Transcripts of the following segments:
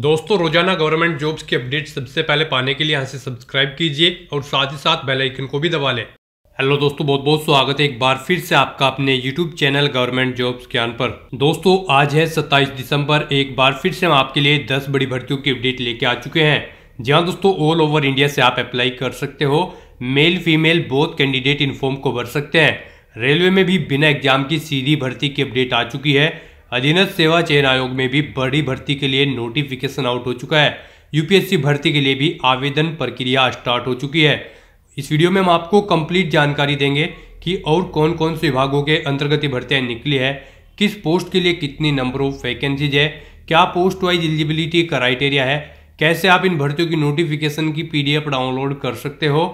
दोस्तों रोजाना government jobs की अपडेट सबसे पहले पाने के लिए यहाँ से सब्सक्राइब कीजिए और साथ ही साथ बेल आइकन को भी दबा लें हेलो दोस्तों बहुत बहुत स्वागत है एक बार फिर से आपका अपने यूट्यूब चैनल गवर्नमेंट जॉब्स ज्ञान पर दोस्तों आज है 27 दिसंबर एक बार फिर से हम आपके लिए 10 बड़ी भर्तियों की अपडेट लेके आ चुके हैं जी हाँ दोस्तों ऑल ओवर इंडिया से आप अप्लाई कर सकते हो मेल फीमेल बोथ कैंडिडेट इन फॉर्म को भर सकते हैं रेलवे में भी बिना एग्जाम की सीधी भर्ती की अपडेट आ चुकी है अधीनस्थ सेवा चयन आयोग में भी बड़ी भर्ती के लिए नोटिफिकेशन आउट हो चुका है यूपीएससी भर्ती के लिए भी आवेदन प्रक्रिया स्टार्ट हो चुकी है इस वीडियो में हम आपको कंप्लीट जानकारी देंगे कि और कौन कौन से विभागों के अंतर्गत भर्तियाँ निकली है किस पोस्ट के लिए कितनी नंबर ऑफ वैकेंसीज है क्या पोस्ट वाइज एलिजिबिलिटी क्राइटेरिया है कैसे आप इन भर्तियों की नोटिफिकेशन की पीडीएफ डाउनलोड कर सकते हो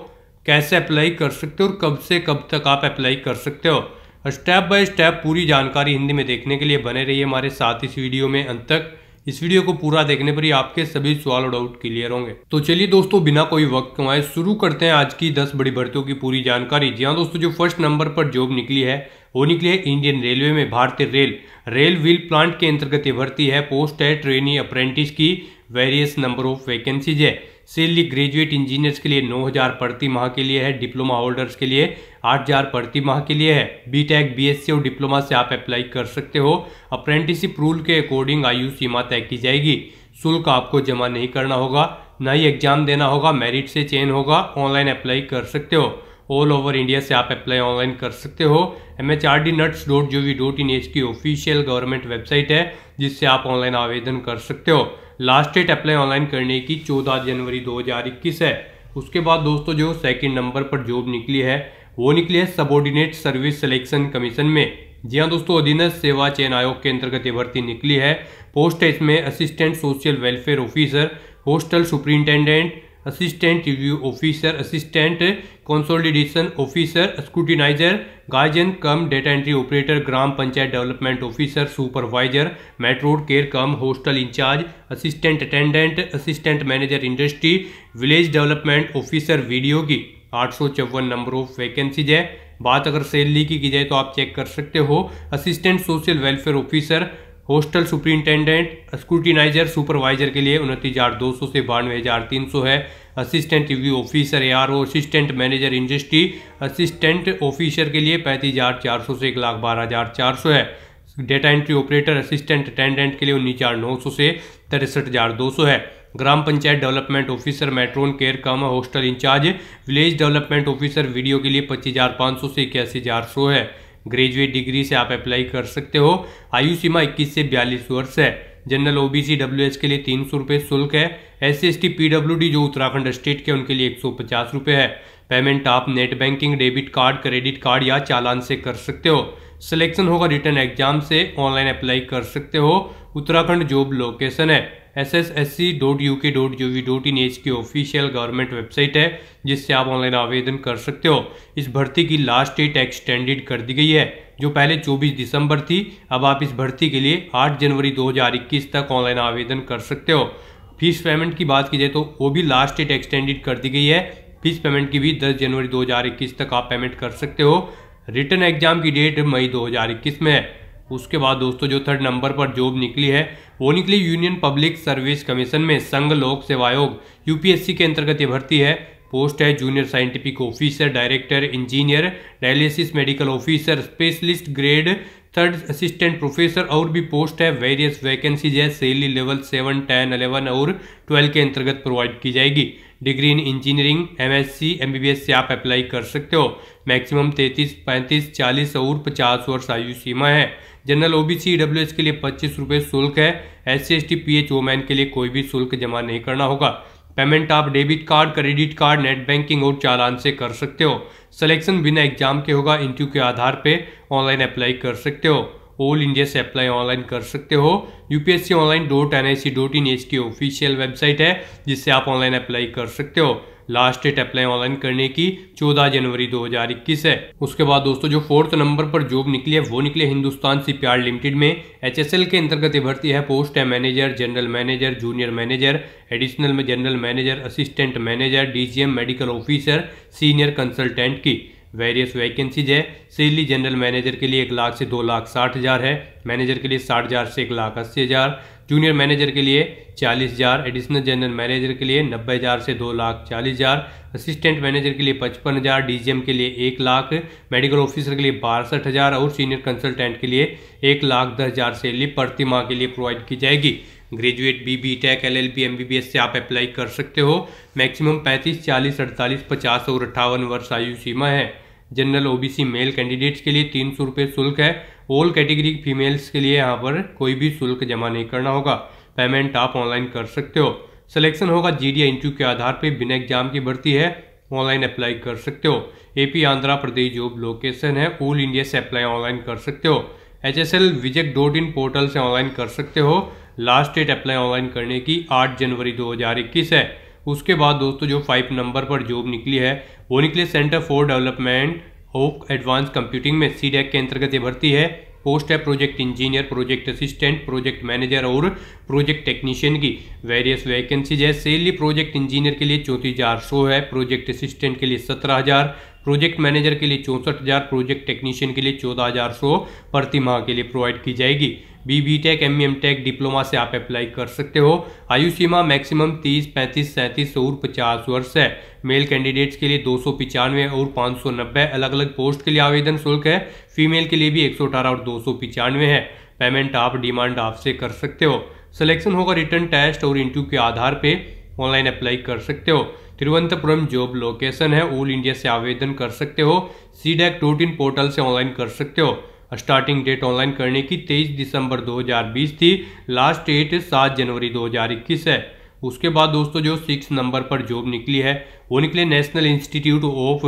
कैसे अप्लाई कर सकते हो और कब से कब तक आप अप्लाई कर सकते हो स्टेप बाय स्टेप पूरी जानकारी हिंदी में देखने के लिए बने रहिए हमारे साथ इस वीडियो में अंत तक इस वीडियो को पूरा देखने पर ही आपके सभी सवाल और डाउट क्लियर होंगे तो चलिए दोस्तों बिना कोई वक्त कमाए शुरू करते हैं आज की 10 बड़ी भर्तियों की पूरी जानकारी जी हाँ दोस्तों जो फर्स्ट नंबर पर जॉब निकली है वो निकली है इंडियन रेलवे में भारतीय रेल रेल व्हील प्लांट के अंतर्गत ये भर्ती है पोस्ट है ट्रेनी अप्रेंटिस की वेरियस नंबर ऑफ वैकेंसीज है सेल ग्रेजुएट इंजीनियर्स के लिए नौ हज़ार प्रति माह के लिए है डिप्लोमा होल्डर्स के लिए आठ हज़ार प्रति माह के लिए है B Tech B S C और डिप्लोमा से आप अप्लाई कर सकते हो अप्रेंटिसिप रूल के अकॉर्डिंग आयु सीमा तय की जाएगी शुल्क आपको जमा नहीं करना होगा ना ही एग्जाम देना होगा मेरिट से चेन होगा ऑनलाइन अप्लाई कर सकते हो ऑल ओवर इंडिया से आप अप्लाई ऑनलाइन कर सकते हो M H R D NATS dot gov dot in एच की ऑफिशियल गवर्नमेंट वेबसाइट है जिससे आप ऑनलाइन आवेदन कर सकते हो लास्ट डेट अप्लाई ऑनलाइन करने की 14 जनवरी 2021 है उसके बाद दोस्तों जो सेकंड नंबर पर जॉब निकली है वो निकली है सबॉर्डिनेट सर्विस सिलेक्शन कमीशन में जी हाँ दोस्तों अधीनस्थ सेवा चयन आयोग के अंतर्गत ये भर्ती निकली है पोस्ट है इसमें assistant social welfare officer hostel superintendent assistant review officer assistant consolidation officer scrutiniser guardian cum data entry operator ग्राम panchayat development officer supervisor matron care cum hostel incharge assistant attendant assistant manager industry village development officer video की आठ number of vacancies है बात अगर salary की की जाए तो आप चेक कर सकते हो assistant social welfare officer hostel superintendent scrutiniser supervisor के लिए उनतीस हज़ार दो सौ से बानवे हज़ार तीन सौ है assistant review officer A R O assistant manager industry assistant officer के लिए पैंतीस हज़ार चार सौ से एक लाख बारह हज़ार चार सौ है data entry operator assistant attendant के लिए उन्नीस हज़ार नौ सौ से तिरसठ हज़ार दो सौ है ग्राम panchayat development officer matron care cum hostel incharge village development officer video के लिए पच्चीस हज़ार पाँच सौ से इक्यासी हज़ार सौ है ग्रेजुएट डिग्री से आप अप्लाई कर सकते हो आयु सीमा 21 से 42 वर्ष है जनरल ओबीसी डब्ल्यूएच के लिए तीन सौ रुपये शुल्क है S C S T P W D जो उत्तराखंड स्टेट के उनके लिए एक सौ पचास रुपये है पेमेंट आप net banking debit card credit card या चालान से कर सकते हो सिलेक्शन होगा रिटर्न एग्जाम से ऑनलाइन अप्लाई कर सकते हो उत्तराखंड जॉब लोकेशन है S S S C dot U K dot U V dot in एच की ऑफिशियल गवर्नमेंट वेबसाइट है जिससे आप ऑनलाइन आवेदन कर सकते हो इस भर्ती की लास्ट डेट एक्सटेंडेड कर दी गई है जो पहले 24 दिसंबर थी अब आप इस भर्ती के लिए 8 जनवरी 2021 तक ऑनलाइन आवेदन कर सकते हो फीस पेमेंट की बात की जाए तो वो भी लास्ट डेट एक्सटेंडेड कर दी गई है फीस पेमेंट की भी 10 जनवरी 2021 तक आप पेमेंट कर सकते हो रिटर्न एग्जाम की डेट मई 2021 में है उसके बाद दोस्तों जो थर्ड नंबर पर जॉब निकली है वो निकली यूनियन पब्लिक सर्विस कमीशन में संघ लोक सेवा आयोग यूपीएससी के अंतर्गत ये भर्ती है पोस्ट है junior scientific officer director engineer dialysis medical officer specialist grade third assistant professor और भी पोस्ट है वेरियस वैकेंसीज है salary level seven ten eleven और ट्वेल्व के अंतर्गत प्रोवाइड की जाएगी degree in engineering B S से आप अप्लाई कर सकते हो मैक्सिमम तैंतीस पैंतीस चालीस और पचास वर्ष आयु सीमा है जनरल ओबीसी डब्ल्यू के लिए पच्चीस रुपये शुल्क है S C S T P H woman के लिए कोई भी शुल्क जमा नहीं करना होगा पेमेंट आप debit card credit card net banking और चालान से कर सकते हो सिलेक्शन बिना एग्जाम के होगा इंटरव्यू के आधार पे ऑनलाइन अप्लाई कर सकते हो ऑल इंडिया से अप्लाई ऑनलाइन कर सकते हो UPSC online dot N I C dot in एच की ऑफिशियल वेबसाइट है जिससे आप ऑनलाइन अप्लाई कर सकते हो लास्ट डेट अप्लाई ऑनलाइन करने की 14 जनवरी 2021 है उसके बाद दोस्तों जो फोर्थ नंबर पर जॉब निकली है वो निकली हिंदुस्तान सी लिमिटेड में एच के अंतर्गत ये भर्ती है पोस्ट है manager general manager junior manager additional में general manager assistant manager DGM medical officer senior consultant की वेरियस वैकेंसीज है सेली जनरल मैनेजर के लिए एक लाख से दो लाख साठ हज़ार है मैनेजर के लिए साठ हज़ार से एक लाख अस्सी हज़ार जूनियर मैनेजर के लिए चालीस हज़ार एडिशनल जनरल मैनेजर के लिए नब्बे हज़ार से दो लाख चालीस हज़ार असिस्टेंट मैनेजर के लिए पचपन हज़ार डीजीएम के लिए एक लाख मेडिकल ऑफिसर के लिए बासठ हज़ार और सीनियर कंसल्टेंट के लिए एक लाख दस हज़ार सैलरी प्रति माह के लिए प्रोवाइड की जाएगी graduate B B tech L L B M B B S से आप अप्लाई कर सकते हो मैक्सिमम पैंतीस चालीस अड़तालीस पचास और अट्ठावन वर्ष आयु सीमा है जनरल ओबीसी मेल कैंडिडेट्स के लिए तीन सौ रुपये शुल्क है ऑल कैटेगरी फीमेल्स के लिए यहाँ पर कोई भी शुल्क जमा नहीं करना होगा पेमेंट आप ऑनलाइन कर सकते हो सिलेक्शन होगा जी इंटरव्यू के आधार पर बिना एग्जाम की भर्ती है ऑनलाइन अप्लाई कर सकते हो AP Andhra Pradesh job location है ऑल इंडिया से अप्लाई ऑनलाइन कर सकते हो H S L Vizag dot in portal से ऑनलाइन कर सकते हो लास्ट डेट अप्लाई ऑनलाइन करने की 8 जनवरी 2021 है उसके बाद दोस्तों जो फाइव नंबर पर जॉब निकली है वो निकली centre for development of advance computing में सी के अंतर्गत ये भर्ती है पोस्ट है project engineer project assistant project manager और प्रोजेक्ट टेक्नीशियन की वेरियस वैकेंसीज है सेली प्रोजेक्ट इंजीनियर के लिए चौंतीस हज़ार सौ है प्रोजेक्ट असिस्टेंट के लिए सत्रह हज़ार प्रोजेक्ट मैनेजर के लिए चौंसठ हज़ार प्रोजेक्ट टेक्नीशियन के लिए चौदह हज़ार सौ प्रति माह के लिए प्रोवाइड की जाएगी B B tech M M tech diploma से आप अप्लाई कर सकते हो आयु सीमा मैक्सिमम तीस पैंतीस सैंतीस और पचास वर्ष है मेल कैंडिडेट्स के लिए दो सौ पिचानवे और पाँच सौ नब्बे अलग अलग पोस्ट के लिए आवेदन शुल्क है फीमेल के लिए भी एक सौ अठारह और दो सौ पिचानवे है पेमेंट आप डिमांड आपसे कर सकते हो सिलेक्शन होगा रिटर्न टेस्ट और इंटरव्यू के आधार पर ऑनलाइन अप्लाई कर सकते हो तिरुवंतपुरम जॉब लोकेशन है ऑल इंडिया से आवेदन कर सकते हो सी डेक पोर्टल से ऑनलाइन कर सकते हो स्टार्टिंग डेट ऑनलाइन करने की 23 दिसंबर 2020 थी लास्ट डेट 7 जनवरी 2021 है उसके बाद दोस्तों जो सिक्स नंबर पर जॉब निकली है वो निकले national institute of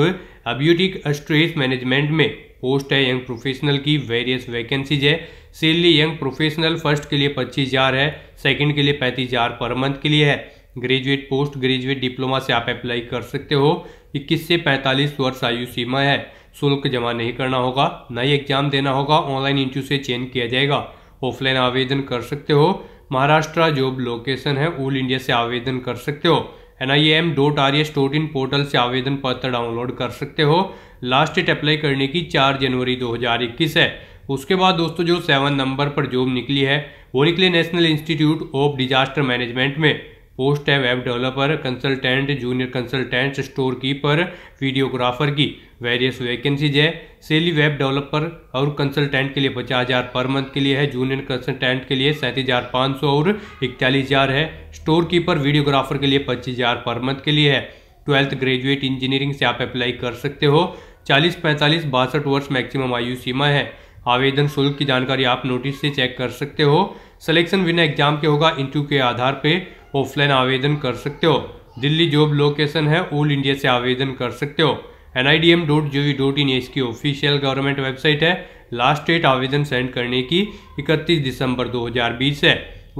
abiotic stress management में पोस्ट है यंग प्रोफेशनल की वेरियस वैकेंसीज है सेलरी यंग प्रोफेशनल फर्स्ट के लिए पच्चीस हज़ार है सेकंड के लिए पैंतीस हज़ार पर मंथ के लिए है ग्रेजुएट पोस्ट ग्रेजुएट डिप्लोमा से आप अप्लाई कर सकते हो इक्कीस से पैंतालीस वर्ष आयु सीमा है शुल्क जमा नहीं करना होगा न ही एग्जाम देना होगा ऑनलाइन इंटरव्यू से चयन किया जाएगा ऑफलाइन आवेदन कर सकते हो महाराष्ट्र जॉब लोकेशन है ऑल इंडिया से आवेदन कर सकते हो N I M dot R S dot in portal से आवेदन पत्र डाउनलोड कर सकते हो लास्ट डेट अप्लाई करने की चार जनवरी 2021 है उसके बाद दोस्तों जो सेवन नंबर पर जॉब निकली है वो निकली national institute of disaster management में पोस्ट है web developer consultant junior consultant store keeper videographer की वेरियस वैकेंसीज है सेली वेब डेवलपर और कंसल्टेंट के लिए पचास हज़ार पर मंथ के लिए है जूनियर कंसल्टेंट के लिए सैंतीस हज़ार पाँच सौ और इकतालीस हज़ार है स्टोर कीपर वीडियोग्राफर के लिए पच्चीस हज़ार पर मंथ के लिए है ट्वेल्थ ग्रेजुएट इंजीनियरिंग से आप अप्लाई कर सकते हो चालीस पैंतालीस बासठ वर्ष मैक्सिमम आयु सीमा है आवेदन शुल्क की जानकारी आप नोटिस से चेक कर सकते हो सिलेक्शन विना एग्जाम के होगा इंटरव्यू के आधार पर ऑफलाइन आवेदन कर सकते हो दिल्ली जॉब लोकेशन है ऑल इंडिया से आवेदन कर सकते हो N I D M dot G V dot in इसकी ऑफिशियल गवर्नमेंट वेबसाइट है लास्ट डेट आवेदन सेंड करने की 31 दिसंबर 2020 है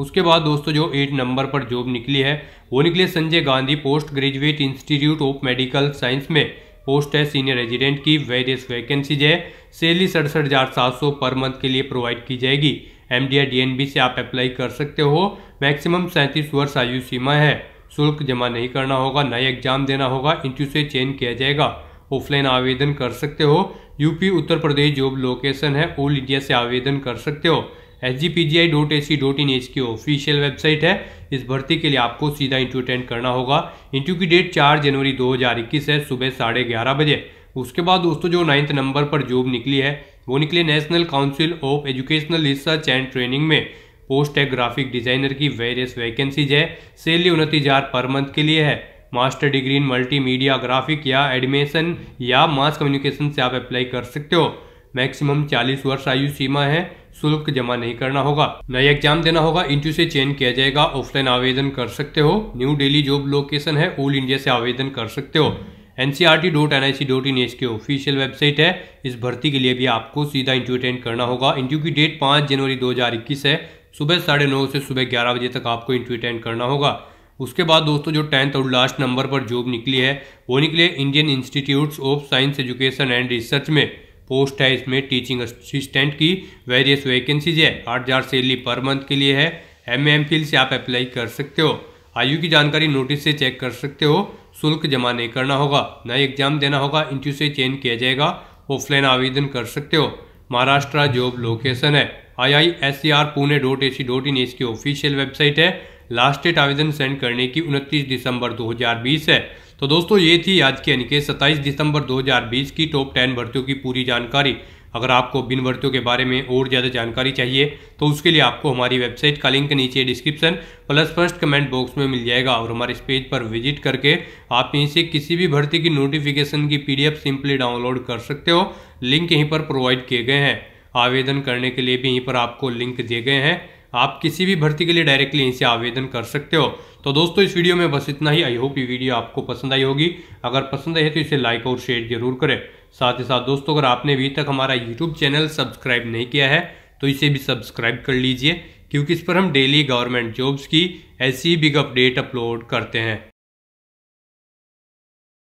उसके बाद दोस्तों जो एट नंबर पर जॉब निकली है वो निकली Sanjay Gandhi post graduate institute of medical science में पोस्ट है सीनियर रेजिडेंट की वेरियस वैकेंसीज है सैलरी सड़सठ हज़ार सात सौ पर मंथ के लिए प्रोवाइड की जाएगी एम डी डी से आप अप्लाई कर सकते हो मैक्सिमम सैंतीस वर्ष आयु सीमा है शुल्क जमा नहीं करना होगा नए एग्जाम देना होगा इंटरव्यू से चेंज किया जाएगा ऑफलाइन आवेदन कर सकते हो UP Uttar Pradesh job location है ऑल इंडिया से आवेदन कर सकते हो H G P G I dot A C dot in एच की ऑफिशियल वेबसाइट है इस भर्ती के लिए आपको सीधा इंटरव्यू अटेंड करना होगा इंटरव्यू की डेट चार जनवरी 2021 है सुबह साढ़े ग्यारह बजे उसके बाद दोस्तों जो नाइन्थ नंबर पर जॉब निकली है वो निकले national council of educational research and training में पोस्ट है ग्राफिक डिजाइनर की वेरियस वैकेंसीज है सैलरी उनतीस हज़ार पर मंथ के लिए है master degree in multimedia graphic या एडमिशन या मास कम्युनिकेशन से आप अप्लाई कर सकते हो मैक्सिमम 40 वर्ष आयु सीमा है शुल्क जमा नहीं करना होगा नया एग्जाम देना होगा इंटरव्यू से चेंज किया जाएगा ऑफलाइन आवेदन कर सकते हो न्यू डेली जॉब लोकेशन है ऑल इंडिया से आवेदन कर सकते हो N C R T dot N I C dot in एस के ऑफिशियल वेबसाइट है इस भर्ती के लिए भी आपको सीधा इंटरव्यू अटेंड करना होगा इंटरव्यू की डेट पाँच जनवरी दो हज़ार इक्कीस है सुबह साढ़े नौ से सुबह ग्यारह बजे तक आपको इंटरव्यू अटेंड करना होगा उसके बाद दोस्तों जो टेंथ और लास्ट नंबर पर जॉब निकली है वो निकले Indian institutes of science education and research में पोस्ट है इसमें टीचिंग असिस्टेंट की वेरियस वैकेंसीज है आठ हज़ार सैलरी पर मंथ के लिए है एम एम फिल से आप अप्लाई कर सकते हो आयु की जानकारी नोटिस से चेक कर सकते हो शुल्क जमा नहीं करना होगा न एग्जाम देना होगा इंटरव्यू से चेंज किया जाएगा ऑफलाइन आवेदन कर सकते हो महाराष्ट्र जॉब लोकेशन है I I S C R Pune dot A C dot in इसकी ऑफिशियल वेबसाइट है लास्ट डेट आवेदन सेंड करने की 29 दिसंबर 2020 है तो दोस्तों ये थी आज की यानी कि 27 दिसंबर 2020 की टॉप 10 भर्तियों की पूरी जानकारी अगर आपको बिन भर्तियों के बारे में और ज़्यादा जानकारी चाहिए तो उसके लिए आपको हमारी वेबसाइट का लिंक नीचे description plus first comment box में मिल जाएगा और हमारे इस पेज पर विजिट करके आप यहीं से किसी भी भर्ती की नोटिफिकेशन की पी सिंपली डाउनलोड कर सकते हो लिंक यहीं पर प्रोवाइड किए गए हैं आवेदन करने के लिए भी यहीं पर आपको लिंक दिए गए हैं आप किसी भी भर्ती के लिए डायरेक्टली यहीं से आवेदन कर सकते हो तो दोस्तों इस वीडियो में बस इतना ही आई होप ये वीडियो आपको पसंद आई होगी अगर पसंद आई है तो इसे लाइक और शेयर जरूर करें साथ ही साथ दोस्तों अगर आपने अभी तक हमारा यूट्यूब चैनल सब्सक्राइब नहीं किया है तो इसे भी सब्सक्राइब कर लीजिए क्योंकि इस पर हम डेली गवर्नमेंट जॉब्स की ऐसी बिग अपडेट अपलोड करते हैं